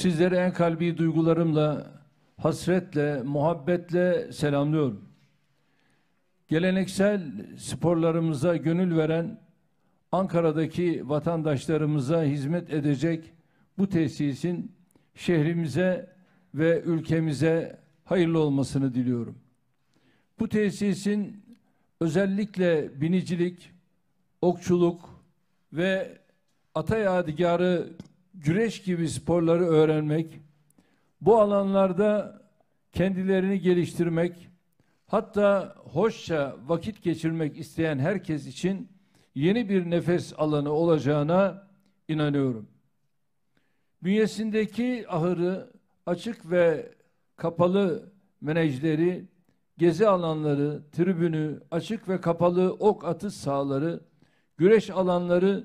Sizlere en kalbi duygularımla, hasretle, muhabbetle selamlıyorum. Geleneksel sporlarımıza gönül veren Ankara'daki vatandaşlarımıza hizmet edecek bu tesisin şehrimize ve ülkemize hayırlı olmasını diliyorum. Bu tesisin özellikle binicilik, okçuluk ve ata yadigarı güreş gibi sporları öğrenmek, bu alanlarda kendilerini geliştirmek, hatta hoşça vakit geçirmek isteyen herkes için yeni bir nefes alanı olacağına inanıyorum. Bünyesindeki ahırı, açık ve kapalı menajleri, gezi alanları, tribünü, açık ve kapalı ok atış sahaları, güreş alanları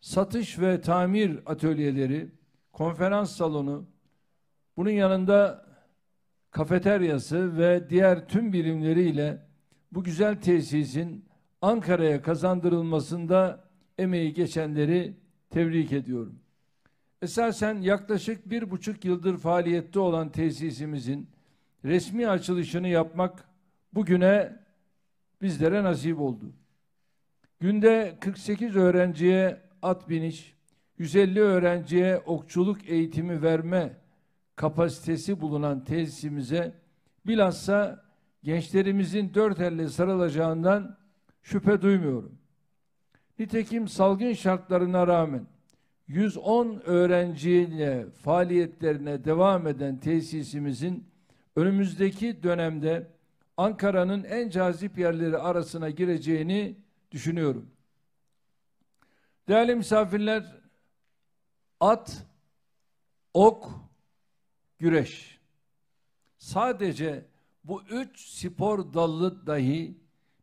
satış ve tamir atölyeleri, konferans salonu, bunun yanında kafeteryası ve diğer tüm birimleriyle bu güzel tesisin Ankara'ya kazandırılmasında emeği geçenleri tebrik ediyorum. Esasen yaklaşık bir buçuk yıldır faaliyette olan tesisimizin resmi açılışını yapmak bugüne bizlere nasip oldu. Günde 48 öğrenciye at biniş, 150 öğrenciye okçuluk eğitimi verme kapasitesi bulunan tesisimize bilhassa gençlerimizin dört elle sarılacağından şüphe duymuyorum. Nitekim salgın şartlarına rağmen 110 öğrenciyle faaliyetlerine devam eden tesisimizin önümüzdeki dönemde Ankara'nın en cazip yerleri arasına gireceğini düşünüyorum. Değerli misafirler, at, ok, güreş. Sadece bu üç spor dallı dahi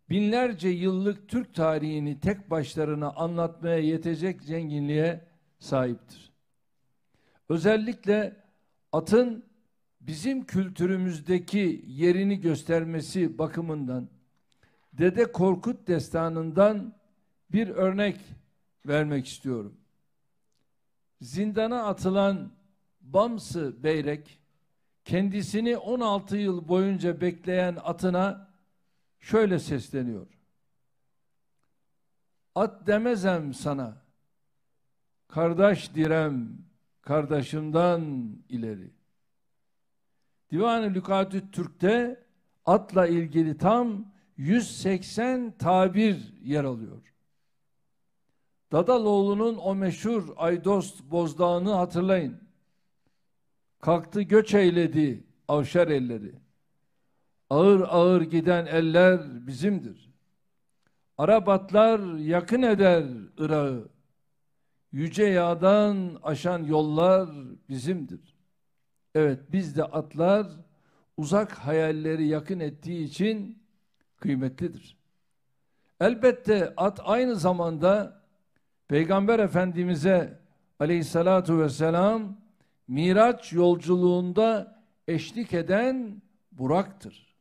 binlerce yıllık Türk tarihini tek başlarına anlatmaya yetecek zenginliğe sahiptir. Özellikle atın bizim kültürümüzdeki yerini göstermesi bakımından Dede Korkut destanından bir örnek vermek istiyorum. Zindana atılan Bamsı Beyrek kendisini 16 yıl boyunca bekleyen atına şöyle sesleniyor. At demezem sana, kardeş direm, kardeşimden ileri. Divan-ı Lükatü Türk'te atla ilgili tam 180 tabir yer alıyor. Dadaloğlu'nun o meşhur Aydost Bozdağı'nı hatırlayın. Kalktı göç eyledi avşar elleri. Ağır ağır giden eller bizimdir. Arabatlar yakın eder Irak'ı. Yüce yağdan aşan yollar bizimdir. Evet biz de atlar uzak hayalleri yakın ettiği için kıymetlidir. Elbette at aynı zamanda Peygamber Efendimiz'e aleyhissalatu vesselam Miraç yolculuğunda eşlik eden Burak'tır.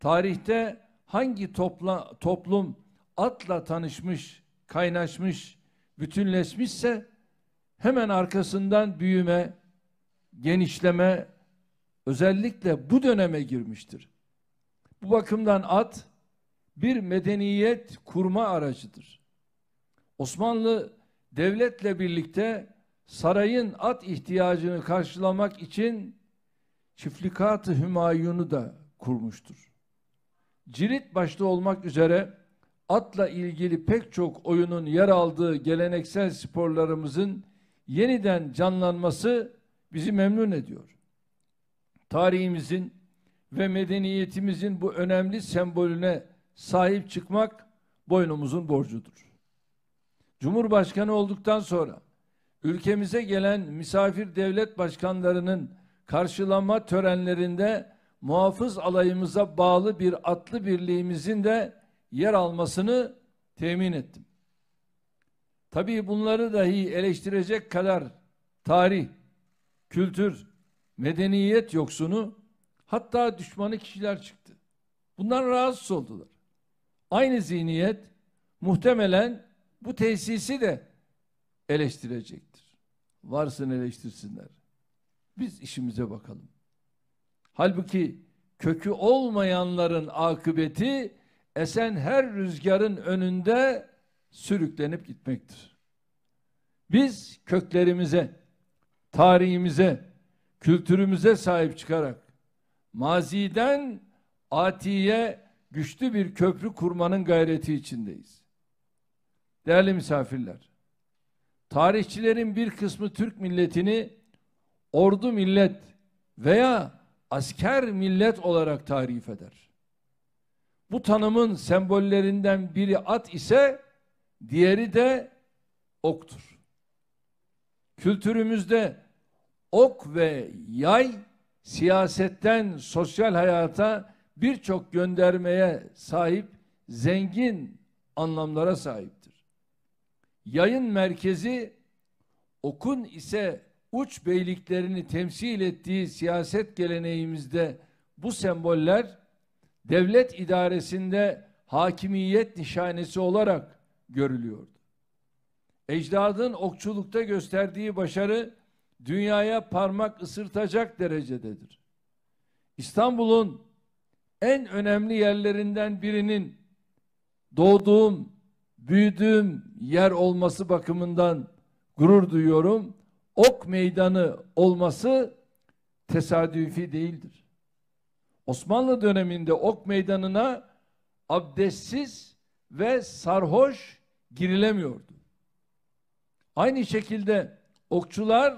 Tarihte hangi topla, toplum atla tanışmış, kaynaşmış, bütünleşmişse hemen arkasından büyüme, genişleme özellikle bu döneme girmiştir. Bu bakımdan at bir medeniyet kurma aracıdır. Osmanlı devletle birlikte sarayın at ihtiyacını karşılamak için Çiftlikat-ı Hümayun'u da kurmuştur. Cirit başta olmak üzere atla ilgili pek çok oyunun yer aldığı geleneksel sporlarımızın yeniden canlanması bizi memnun ediyor. Tarihimizin ve medeniyetimizin bu önemli sembolüne sahip çıkmak boynumuzun borcudur. Cumhurbaşkanı olduktan sonra ülkemize gelen misafir devlet başkanlarının karşılama törenlerinde muhafız alayımıza bağlı bir atlı birliğimizin de yer almasını temin ettim. Tabii bunları dahi eleştirecek kadar tarih, kültür, medeniyet yoksunu hatta düşmanı kişiler çıktı. Bundan rahatsız oldular. Aynı zihniyet muhtemelen bu tesisi de eleştirecektir. Varsın eleştirsinler. Biz işimize bakalım. Halbuki kökü olmayanların akıbeti esen her rüzgarın önünde sürüklenip gitmektir. Biz köklerimize, tarihimize, kültürümüze sahip çıkarak maziden atiye güçlü bir köprü kurmanın gayreti içindeyiz. Değerli misafirler, tarihçilerin bir kısmı Türk milletini ordu millet veya asker millet olarak tarif eder. Bu tanımın sembollerinden biri at ise diğeri de oktur. Kültürümüzde ok ve yay siyasetten sosyal hayata birçok göndermeye sahip zengin anlamlara sahip. Yayın merkezi okun ise uç beyliklerini temsil ettiği siyaset geleneğimizde bu semboller devlet idaresinde hakimiyet nişanesi olarak görülüyordu. Ecdadın okçulukta gösterdiği başarı dünyaya parmak ısırtacak derecededir. İstanbul'un en önemli yerlerinden birinin doğduğum büyüdüğüm yer olması bakımından gurur duyuyorum. Ok meydanı olması tesadüfi değildir. Osmanlı döneminde ok meydanına abdestsiz ve sarhoş girilemiyordu. Aynı şekilde okçular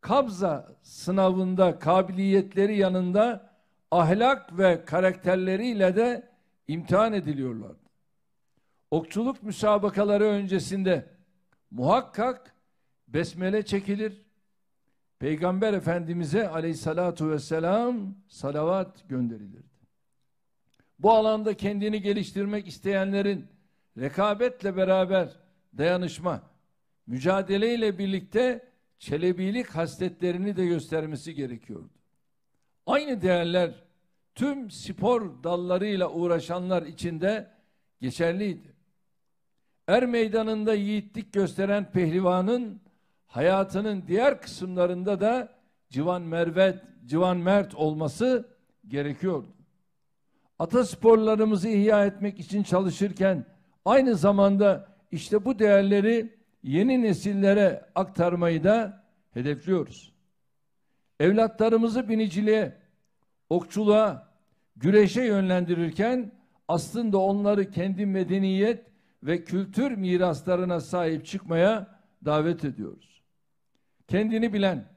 kabza sınavında kabiliyetleri yanında ahlak ve karakterleriyle de imtihan ediliyorlardı okçuluk müsabakaları öncesinde muhakkak besmele çekilir. Peygamber Efendimiz'e aleyhissalatu vesselam salavat gönderilirdi. Bu alanda kendini geliştirmek isteyenlerin rekabetle beraber dayanışma, mücadeleyle birlikte çelebilik hasletlerini de göstermesi gerekiyordu. Aynı değerler tüm spor dallarıyla uğraşanlar için de geçerliydi. Er meydanında yiğitlik gösteren pehlivanın hayatının diğer kısımlarında da civan mervet, civan mert olması gerekiyordu. Atasporlarımızı ihya etmek için çalışırken aynı zamanda işte bu değerleri yeni nesillere aktarmayı da hedefliyoruz. Evlatlarımızı biniciliğe, okçuluğa, güreşe yönlendirirken aslında onları kendi medeniyet ve kültür miraslarına sahip çıkmaya davet ediyoruz. Kendini bilen,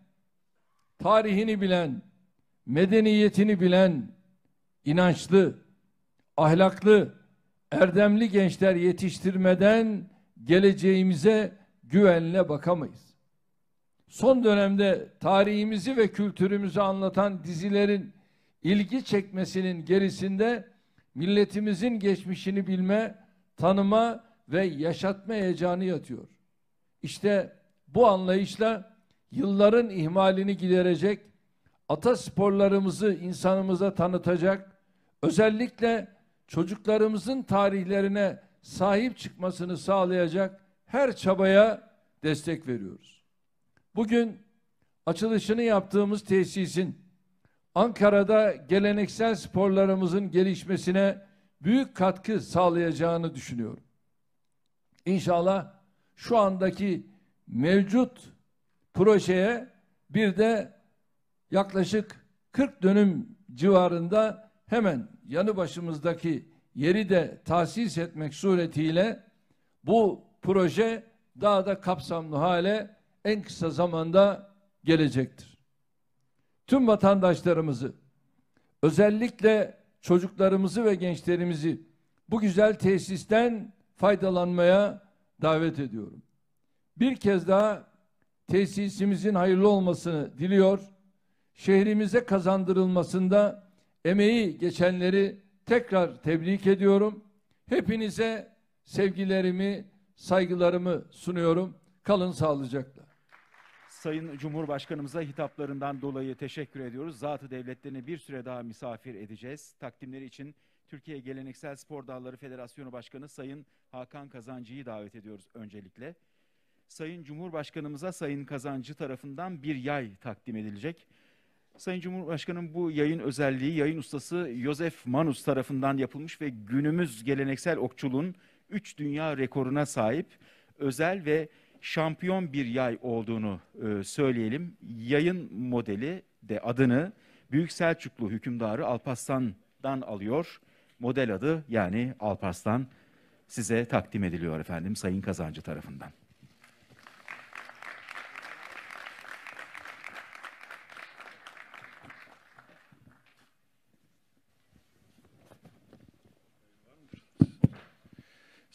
tarihini bilen, medeniyetini bilen, inançlı, ahlaklı, erdemli gençler yetiştirmeden geleceğimize güvenle bakamayız. Son dönemde tarihimizi ve kültürümüzü anlatan dizilerin ilgi çekmesinin gerisinde milletimizin geçmişini bilme tanıma ve yaşatma heyecanı yatıyor. İşte bu anlayışla yılların ihmalini giderecek, ata sporlarımızı insanımıza tanıtacak, özellikle çocuklarımızın tarihlerine sahip çıkmasını sağlayacak her çabaya destek veriyoruz. Bugün açılışını yaptığımız tesisin Ankara'da geleneksel sporlarımızın gelişmesine büyük katkı sağlayacağını düşünüyorum. İnşallah şu andaki mevcut projeye bir de yaklaşık 40 dönüm civarında hemen yanı başımızdaki yeri de tahsis etmek suretiyle bu proje daha da kapsamlı hale en kısa zamanda gelecektir. Tüm vatandaşlarımızı özellikle çocuklarımızı ve gençlerimizi bu güzel tesisten faydalanmaya davet ediyorum. Bir kez daha tesisimizin hayırlı olmasını diliyor. Şehrimize kazandırılmasında emeği geçenleri tekrar tebrik ediyorum. Hepinize sevgilerimi, saygılarımı sunuyorum. Kalın sağlıcakla. Sayın Cumhurbaşkanımıza hitaplarından dolayı teşekkür ediyoruz. Zatı devletlerini bir süre daha misafir edeceğiz. Takdimleri için Türkiye Geleneksel Spor Dalları Federasyonu Başkanı Sayın Hakan Kazancı'yı davet ediyoruz öncelikle. Sayın Cumhurbaşkanımıza Sayın Kazancı tarafından bir yay takdim edilecek. Sayın Cumhurbaşkanım bu yayın özelliği yayın ustası Yosef Manus tarafından yapılmış ve günümüz geleneksel okçuluğun 3 dünya rekoruna sahip özel ve şampiyon bir yay olduğunu e, söyleyelim. Yayın modeli de adını Büyük Selçuklu hükümdarı Alparslan'dan alıyor. Model adı yani Alparslan size takdim ediliyor efendim Sayın Kazancı tarafından.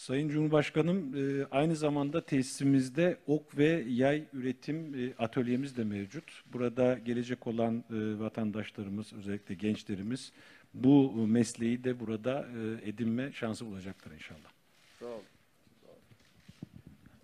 Sayın Cumhurbaşkanım e, aynı zamanda tesisimizde ok ve yay üretim e, atölyemiz de mevcut. Burada gelecek olan e, vatandaşlarımız özellikle gençlerimiz bu mesleği de burada edinme şansı bulacaklar inşallah. Sağ olun.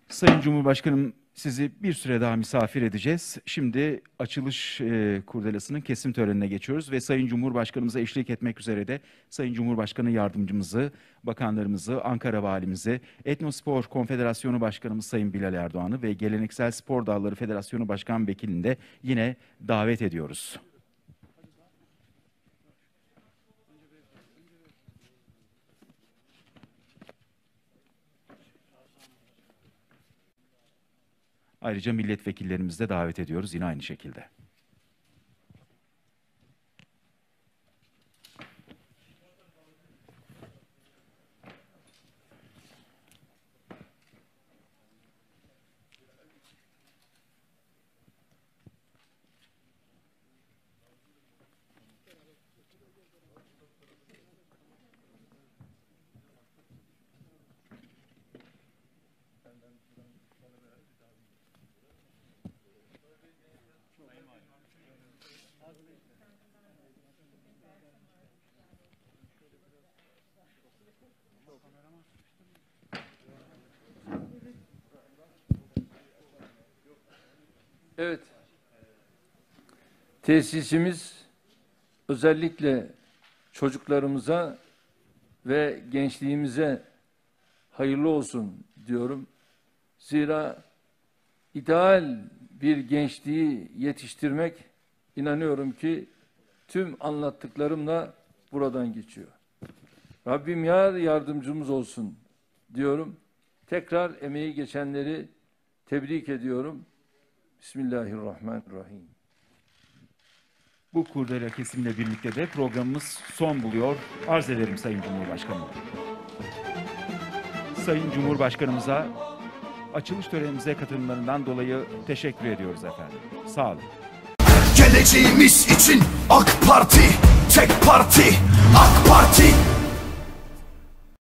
Sayın Cumhurbaşkanım sizi bir süre daha misafir edeceğiz. Şimdi açılış e, kurdelesinin kesim törenine geçiyoruz ve Sayın Cumhurbaşkanımıza eşlik etmek üzere de Sayın Cumhurbaşkanı yardımcımızı, bakanlarımızı, Ankara valimizi, Etnospor Konfederasyonu Başkanımız Sayın Bilal Erdoğan'ı ve Geleneksel Spor Dalları Federasyonu Başkan Vekilini de yine davet ediyoruz. Ayrıca milletvekillerimizi de davet ediyoruz yine aynı şekilde. Evet. Tesisimiz özellikle çocuklarımıza ve gençliğimize hayırlı olsun diyorum. Zira ideal bir gençliği yetiştirmek inanıyorum ki tüm anlattıklarımla buradan geçiyor. Rabbim yar yardımcımız olsun diyorum. Tekrar emeği geçenleri tebrik ediyorum. Bismillahirrahmanirrahim. Bu kurdele kesimle birlikte de programımız son buluyor. Arz ederim Sayın Cumhurbaşkanım. Sayın Cumhurbaşkanımıza açılış törenimize katılımlarından dolayı teşekkür ediyoruz efendim. Sağ olun. Geleceğimiz için AK Parti, tek parti, AK Parti